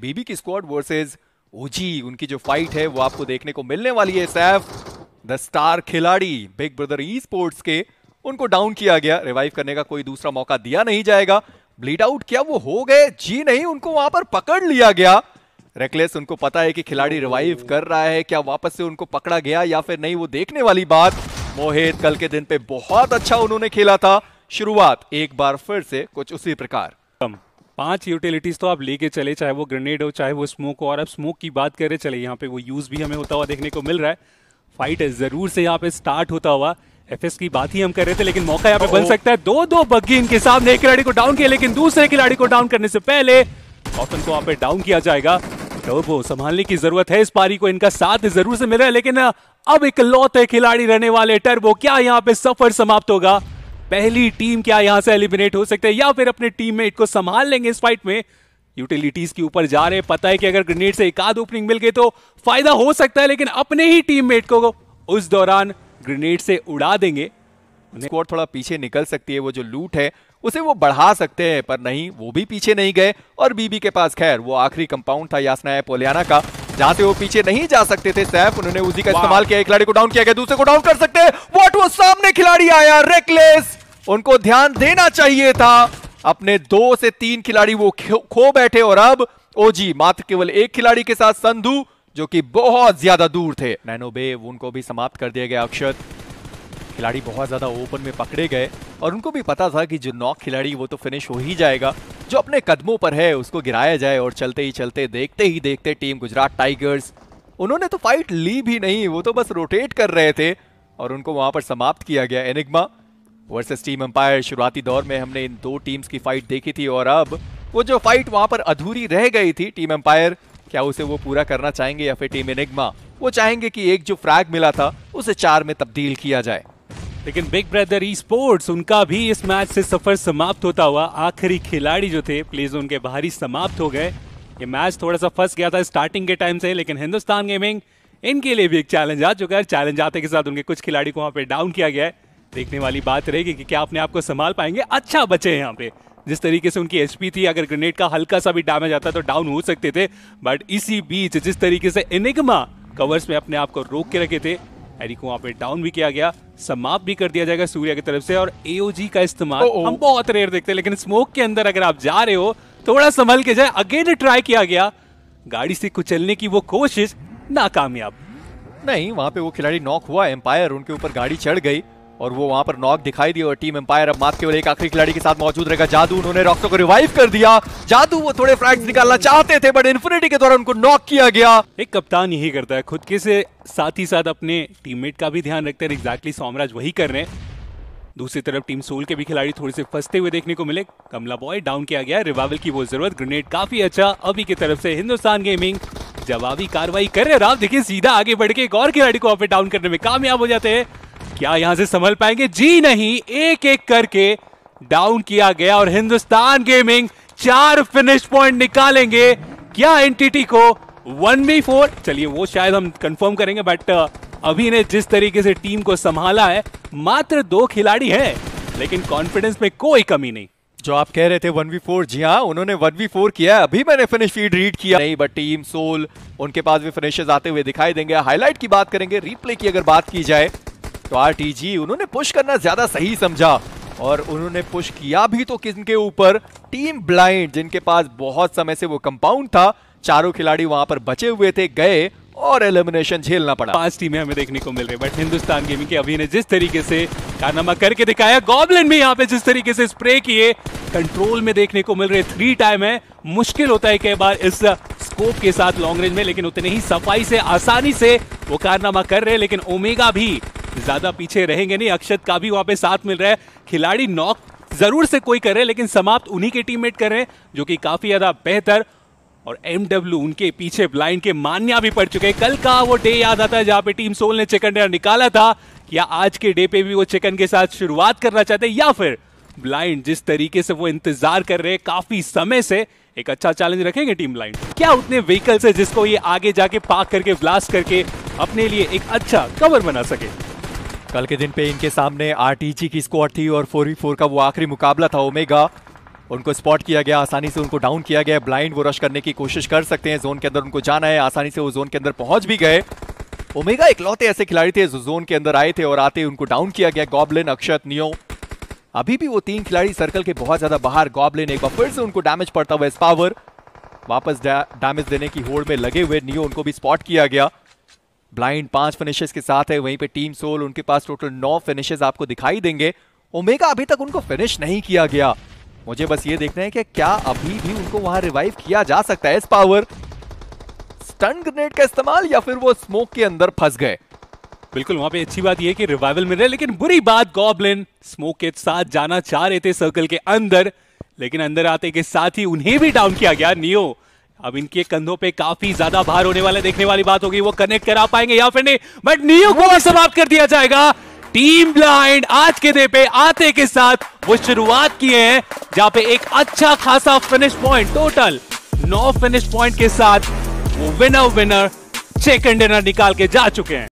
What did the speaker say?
बीबी की squad versus ओजी उनकी जो फाइट है वो आपको देखने को मिलने वाली है सैफ द स्टार खिलाड़ी बिग ब्रदर ई स्पोर्ट्स के उनको डाउन किया गया रिवाइव करने का कोई दूसरा मौका दिया नहीं जाएगा ब्लीड आउट क्या वो हो गए जी नहीं उनको वहां पर पकड़ लिया गया रेकलेस उनको पता है कि खिलाड़ी रिवाइव कर रहा है क्या वापस से उनको पकड़ा गया या फिर नहीं वो देखने वाली बात मोहित कल के दिन पे बहुत अच्छा उन्होंने खेला था शुरुआत एक बार फिर से कुछ उसी प्रकार um, पांच यूटिलिटीज़ तो आप लेके चले चाहे वो ग्रेनेड हो चाहे वो स्मोक हो और अब स्मोक की बात करें चले यहाँ पे वो यूज़ भी हमें होता हुआ देखने को मिल रहा है फाइट ज़रूर से यहाँ पे स्टार्ट होता हुआ एफ की बात ही हम कर रहे थे लेकिन मौका यहाँ पे बन oh. सकता है दो दो बग्गी इनके सामने एक खिलाड़ी को डाउन किया लेकिन दूसरे खिलाड़ी को डाउन करने से पहले ऑप्शन को वहां पे डाउन किया जाएगा टर्बो संभालने की जरूरत है इस पारी को इनका साथ जरूर से मिल रहा है लेकिन अब इकलौते खिलाड़ी रहने वाले टर्बो क्या यहाँ पे सफर समाप्त होगा पहली टीम क्या यहां से एलिमिनेट हो सकते हैं या फिर अपने टीम में को संभाल लेंगे इस फाइट में यूटिलिटीज के ऊपर जा रहे पता है कि अगर ग्रेनेड से एक आध ओपनिंग मिल गई तो फायदा हो सकता है लेकिन अपने ही टीम मेट को उस दौरान ग्रेनेड से उड़ा देंगे स्क्वाड थोड़ा पीछे निकल सकती है वो जो लूट है उसे वो बढ़ा सकते हैं पर नहीं वो भी पीछे नहीं गए और बीबी के पास खैर वो आखिरी कंपाउंड था यासना पोलियाना का जहां से वो पीछे नहीं जा सकते थे सैफ उन्होंने उसी का इस्तेमाल किया एक खिलाड़ी को डाउन किया गया दूसरे को डाउन कर सकते हैं वॉट वो सामने खिलाड़ी आया रेकलेस उनको ध्यान देना चाहिए था अपने दो से तीन खिलाड़ी वो खो बैठे और अब ओजी मात्र केवल एक खिलाड़ी के साथ संधु जो कि बहुत ज्यादा दूर थे बे उनको भी समाप्त कर दिया गया अक्षत खिलाड़ी बहुत ज्यादा ओपन में पकड़े गए और उनको भी पता था कि जो नॉक खिलाड़ी वो तो फिनिश हो ही जाएगा जो अपने कदमों पर है उसको गिराया जाए और चलते ही चलते देखते ही देखते टीम गुजरात टाइगर्स उन्होंने तो फाइट ली भी नहीं वो तो बस रोटेट कर रहे थे और उनको वहां पर समाप्त किया गया एनिग्मा वर्सेस टीम एम्पायर शुरुआती दौर में हमने इन दो टीम्स की फाइट देखी थी और अब वो जो फाइट वहां पर अधूरी रह गई थी टीम एम्पायर क्या उसे वो पूरा करना चाहेंगे या फिर टीम एनिग्मा वो चाहेंगे कि एक जो फ्रैग मिला था उसे चार में तब्दील किया जाए लेकिन बिग ब्रदर ई स्पोर्ट्स उनका भी इस मैच से सफर समाप्त होता हुआ आखिरी खिलाड़ी जो थे प्लेज उनके बाहरी समाप्त हो गए ये मैच थोड़ा सा फंस गया था स्टार्टिंग के टाइम से लेकिन हिंदुस्तान गेमिंग इनके लिए भी एक चैलेंज आ चुका है चैलेंज आते के साथ उनके कुछ खिलाड़ी को वहां पर डाउन किया गया है देखने वाली बात रहेगी कि क्या अपने आप को संभाल पाएंगे अच्छा बचे हैं यहाँ पे जिस तरीके से उनकी एचपी थी अगर ग्रेनेड का हल्का सा भी डैमेज आता तो डाउन हो सकते थे बट इसी बीच जिस तरीके से एनिग्मा कवर्स में अपने आप को रोक के रखे थे एरी को वहां पे डाउन भी किया गया समाप्त भी कर दिया जाएगा सूर्या की तरफ से और एओजी का इस्तेमाल हम बहुत रेयर देखते हैं लेकिन स्मोक के अंदर अगर आप जा रहे हो थोड़ा संभल के जाए अगेन ट्राई किया गया गाड़ी से कुचलने की वो कोशिश नाकामयाब नहीं वहां पे वो खिलाड़ी नॉक हुआ एम्पायर उनके ऊपर गाड़ी चढ़ गई और वो वहां पर नॉक दिखाई दी और टीम एम्पायर अब मात केवल एक आखिरी खिलाड़ी के साथ मौजूद रहेगा जादू उन्होंने रॉक्सो को रिवाइव कर दिया जादू वो थोड़े फ्रैक्स निकालना चाहते थे बट इन्फिनिटी के द्वारा उनको नॉक किया गया एक कप्तान यही करता है खुद के से साथ ही साथ अपने टीममेट का भी ध्यान रखते हैं एग्जैक्टली सोमराज वही कर रहे हैं दूसरी तरफ टीम सोल के भी खिलाड़ी थोड़े से फंसते हुए देखने को मिले कमला बॉय डाउन किया गया रिवाइवल की वो जरूरत ग्रेनेड काफी अच्छा अभी की तरफ से हिंदुस्तान गेमिंग जवाबी कार्रवाई कर रहे राम देखिए सीधा आगे बढ़ के एक और खिलाड़ी को आप डाउन करने में कामयाब हो जाते हैं क्या यहां से संभल पाएंगे जी नहीं एक एक करके डाउन किया गया और हिंदुस्तान गेमिंग चार फिनिश पॉइंट निकालेंगे क्या एनटीटी को वन बी फोर चलिए वो शायद हम कंफर्म करेंगे बट uh, अभी ने जिस तरीके से टीम को संभाला है मात्र दो खिलाड़ी हैं लेकिन कॉन्फिडेंस में कोई कमी नहीं जो आप कह रहे थे वन वी फोर जी हाँ उन्होंने वन वी फोर किया है अभी मैंने फिनिश फीड रीड किया नहीं बट टीम सोल उनके पास भी फिनिशेस आते हुए दिखाई देंगे हाईलाइट की बात करेंगे रीप्ले की अगर बात की जाए तो आरटीजी उन्होंने पुश करना ज्यादा सही समझा और उन्होंने पुश किया भी तो किसके ऊपर टीम ब्लाइंड जिनके पास बहुत समय से वो कंपाउंड था चारों खिलाड़ी वहां पर बचे हुए थे गए और एलिमिनेशन झेलना पड़ा पांच टीमें हमें देखने को मिल रही बट हिंदुस्तान गेमिंग के अभी ने जिस तरीके से कारनामा करके दिखाया गॉबलिन भी यहाँ पे जिस तरीके से स्प्रे किए कंट्रोल में देखने को मिल रहे थ्री टाइम है मुश्किल होता है कई बार इस स्कोप के साथ लॉन्ग रेंज में लेकिन उतने ही सफाई से आसानी से वो कारनामा कर रहे लेकिन ओमेगा भी ज्यादा पीछे रहेंगे नहीं अक्षत का भी वहां पे साथ मिल रहा है खिलाड़ी नॉक जरूर से कोई करे लेकिन समाप्त उन्हीं के टीममेट कर रहे हैं जो कि काफी ज्यादा बेहतर और एमडब्ल्यू उनके पीछे ब्लाइंड के मान्या भी पड़ चुके हैं कल का वो डे याद आता है जहां पे टीम सोल ने चिकन डिनर निकाला था या आज के डे पे भी वो चिकन के साथ शुरुआत करना चाहते हैं या फिर ब्लाइंड जिस तरीके से वो इंतजार कर रहे हैं काफी समय से एक अच्छा चैलेंज रखेंगे टीम ब्लाइंड क्या उतने व्हीकल्स है जिसको ये आगे जाके पार्क करके ब्लास्ट करके अपने लिए एक अच्छा कवर बना सके कल के दिन पे इनके सामने आरटीजी की स्क्वाड थी और फोर फोर का वो आखिरी मुकाबला था ओमेगा उनको स्पॉट किया गया आसानी से उनको डाउन किया गया ब्लाइंड वो रश करने की कोशिश कर सकते हैं जोन के अंदर उनको जाना है आसानी से वो जोन के अंदर पहुंच भी गए ओमेगा इकलौते ऐसे खिलाड़ी थे जो जोन के अंदर आए थे और आते उनको डाउन किया गया गॉबलिन अक्षत नियो अभी भी वो तीन खिलाड़ी सर्कल के बहुत ज्यादा बाहर गॉबलिन एक बार फिर से उनको डैमेज पड़ता हुआ इस पावर वापस डैमेज देने की होड़ में लगे हुए नियो उनको भी स्पॉट किया गया ब्लाइंड पांच फिनिशेस के साथ है वहीं पे टीम सोल उनके पास टोटल नौ फिनिशेस आपको दिखाई देंगे ओमेगा अभी तक उनको फिनिश नहीं किया गया मुझे बस ये देखना है कि क्या अभी भी उनको वहां रिवाइव किया जा सकता है इस पावर स्टन ग्रेनेड का इस्तेमाल या फिर वो स्मोक के अंदर फंस गए बिल्कुल वहां पे अच्छी बात यह कि रिवाइवल मिल रहा है लेकिन बुरी बात गॉबलिन स्मोक के साथ जाना चाह रहे थे सर्कल के अंदर लेकिन अंदर आते के साथ ही उन्हें भी डाउन किया गया नियो अब इनके कंधों पे काफी ज्यादा भार होने वाला देखने वाली बात होगी वो कनेक्ट करा पाएंगे या फिर नहीं बट नियो को समाप्त कर दिया जाएगा टीम ब्लाइंड आज के डे पे आते के साथ वो शुरुआत किए हैं जहां पे एक अच्छा खासा फिनिश पॉइंट टोटल नौ फिनिश पॉइंट के साथ वो winner winner chicken dinner निकाल के जा चुके हैं